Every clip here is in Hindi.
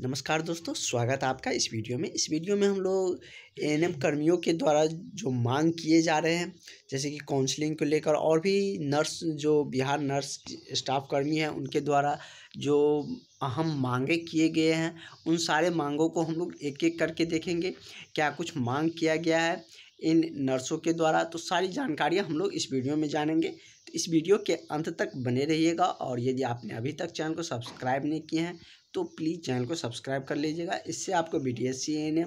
नमस्कार दोस्तों स्वागत है आपका इस वीडियो में इस वीडियो में हम लोग एन एम कर्मियों के द्वारा जो मांग किए जा रहे हैं जैसे कि काउंसलिंग को लेकर और भी नर्स जो बिहार नर्स स्टाफ कर्मी हैं उनके द्वारा जो अहम मांगे किए गए हैं उन सारे मांगों को हम लोग एक एक करके देखेंगे क्या कुछ मांग किया गया है इन नर्सों के द्वारा तो सारी जानकारियाँ हम लोग इस वीडियो में जानेंगे तो इस वीडियो के अंत तक बने रहिएगा और यदि आपने अभी तक चैनल को सब्सक्राइब नहीं किए हैं तो प्लीज़ चैनल को सब्सक्राइब कर लीजिएगा इससे आपको बी टी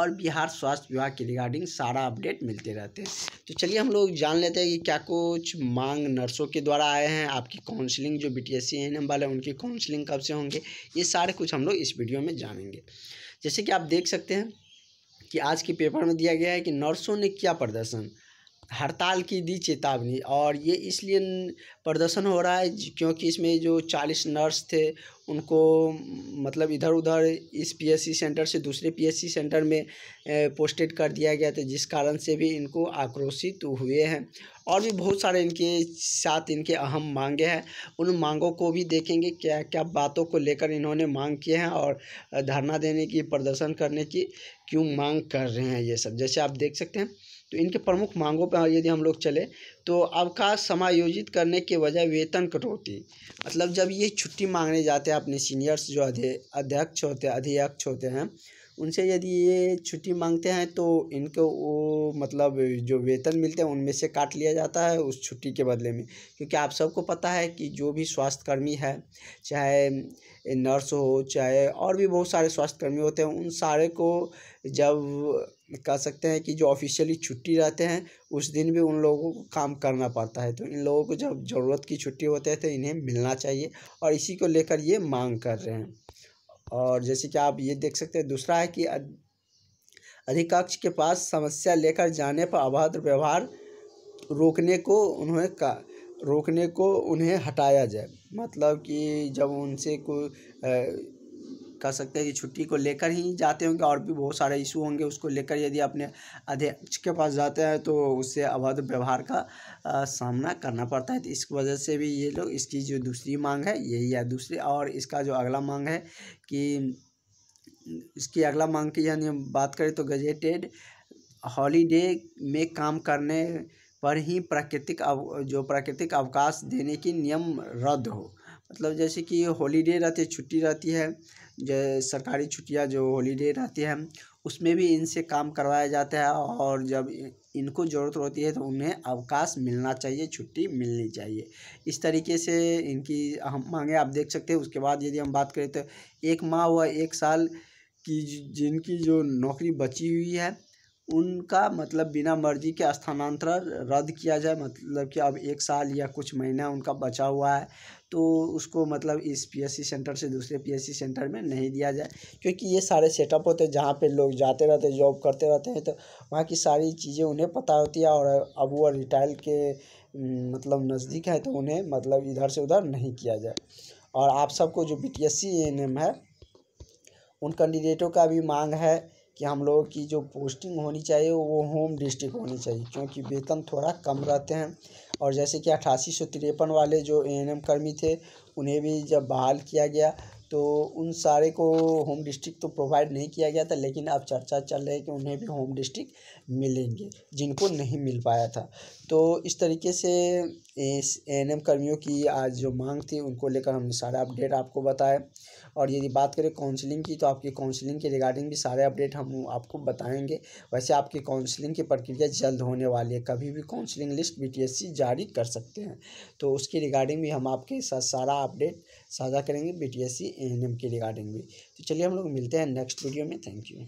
और बिहार स्वास्थ्य विभाग के रिगार्डिंग सारा अपडेट मिलते रहते हैं तो चलिए हम लोग जान लेते हैं कि क्या कुछ मांग नर्सों के द्वारा आए हैं आपकी काउंसलिंग जो बी टी एस वाले उनकी काउंसलिंग कब से होंगे ये सारे कुछ हम लोग इस वीडियो में जानेंगे जैसे कि आप देख सकते हैं कि आज के पेपर में दिया गया है कि नर्सों ने किया प्रदर्शन हड़ताल की दी चेतावनी और ये इसलिए प्रदर्शन हो रहा है क्योंकि इसमें जो चालीस नर्स थे उनको मतलब इधर उधर इस पीएससी सेंटर से दूसरे पीएससी सेंटर में पोस्टेड कर दिया गया था जिस कारण से भी इनको आक्रोशित हुए हैं और भी बहुत सारे इनके साथ इनके अहम मांगे हैं उन मांगों को भी देखेंगे क्या क्या बातों को लेकर इन्होंने मांग किए हैं और धरना देने की प्रदर्शन करने की क्यों मांग कर रहे हैं ये सब जैसे आप देख सकते हैं तो इनके प्रमुख मांगों पर यदि हम लोग चले तो अवकाश समायोजित करने के बजाय वेतन कटौती मतलब जब ये छुट्टी मांगने जाते हैं अपने सीनियर्स जो अध्यक्ष होते हैं अध्यक्ष होते हैं उनसे यदि ये छुट्टी मांगते हैं तो इनको वो मतलब जो वेतन मिलते हैं उनमें से काट लिया जाता है उस छुट्टी के बदले में क्योंकि आप सबको पता है कि जो भी स्वास्थ्यकर्मी है चाहे नर्स हो चाहे और भी बहुत सारे स्वास्थ्यकर्मी होते हैं उन सारे को जब कह सकते हैं कि जो ऑफिशियली छुट्टी रहते हैं उस दिन भी उन लोगों को काम करना पड़ता है तो इन लोगों को जब ज़रूरत की छुट्टी होते हैं तो इन्हें मिलना चाहिए और इसी को लेकर ये मांग कर रहे हैं और जैसे कि आप ये देख सकते हैं दूसरा है कि अधिकक्ष के पास समस्या लेकर जाने पर अभद्र व्यवहार रोकने को उन्हें का रोकने को उन्हें हटाया जाए मतलब कि जब उनसे कोई कह सकते हैं कि छुट्टी को लेकर ही जाते होंगे और भी बहुत सारे इशू होंगे उसको लेकर यदि अपने अध्यक्ष के पास जाते हैं तो उससे अभद्र व्यवहार का आ, सामना करना पड़ता है तो इस वजह से भी ये लोग इसकी जो दूसरी मांग है यही है दूसरी और इसका जो अगला मांग है कि इसकी अगला मांग की यानी बात करें तो गजेटेड हॉलीडे में काम करने पर ही प्राकृतिक जो प्राकृतिक अवकाश देने की नियम रद्द हो मतलब जैसे कि हॉलीडे रहती है छुट्टी रहती है जो सरकारी छुट्टियाँ जो हॉलीडे रहती है उसमें भी इनसे काम करवाया जाता है और जब इनको ज़रूरत होती है तो उन्हें अवकाश मिलना चाहिए छुट्टी मिलनी चाहिए इस तरीके से इनकी हम मांगे आप देख सकते हैं उसके बाद यदि हम बात करें तो एक माह व एक साल की जिनकी जो नौकरी बची हुई है उनका मतलब बिना मर्जी के स्थानांतरण रद्द किया जाए मतलब कि अब एक साल या कुछ महीना उनका बचा हुआ है तो उसको मतलब इस पीएससी सेंटर से दूसरे पीएससी सेंटर में नहीं दिया जाए क्योंकि ये सारे सेटअप होते हैं जहाँ पे लोग जाते रहते हैं जॉब करते रहते हैं तो वहाँ की सारी चीज़ें उन्हें पता होती है और अब वो रिटायर के मतलब नज़दीक है तो उन्हें मतलब इधर से उधर नहीं किया जाए और आप सबको जो बी टी एस है उन कैंडिडेटों का भी मांग है कि हम लोगों की जो पोस्टिंग होनी चाहिए वो होम डिस्ट्रिक्ट होनी चाहिए क्योंकि वेतन थोड़ा कम रहते हैं और जैसे कि अट्ठासी सौ तिरपन वाले जो ए कर्मी थे उन्हें भी जब बहाल किया गया तो उन सारे को होम डिस्ट्रिक्ट तो प्रोवाइड नहीं किया गया था लेकिन अब चर्चा चल रही है कि उन्हें भी होम डिस्ट्रिक्ट मिलेंगे जिनको नहीं मिल पाया था तो इस तरीके से एन एम कर्मियों की आज जो मांग थी उनको लेकर हमने सारा अपडेट आपको बताया और यदि बात करें काउंसलिंग की तो आपकी काउंसलिंग के रिगार्डिंग भी सारे अपडेट हम आपको बताएंगे वैसे आपकी काउंसलिंग की प्रक्रिया जल्द होने वाली है कभी भी काउंसलिंग लिस्ट बीटीएससी जारी कर सकते हैं तो उसकी रिगार्डिंग भी हम आपके साथ सारा अपडेट साझा करेंगे बी टी के रिगार्डिंग भी तो चलिए हम लोग मिलते हैं नेक्स्ट वीडियो में थैंक यू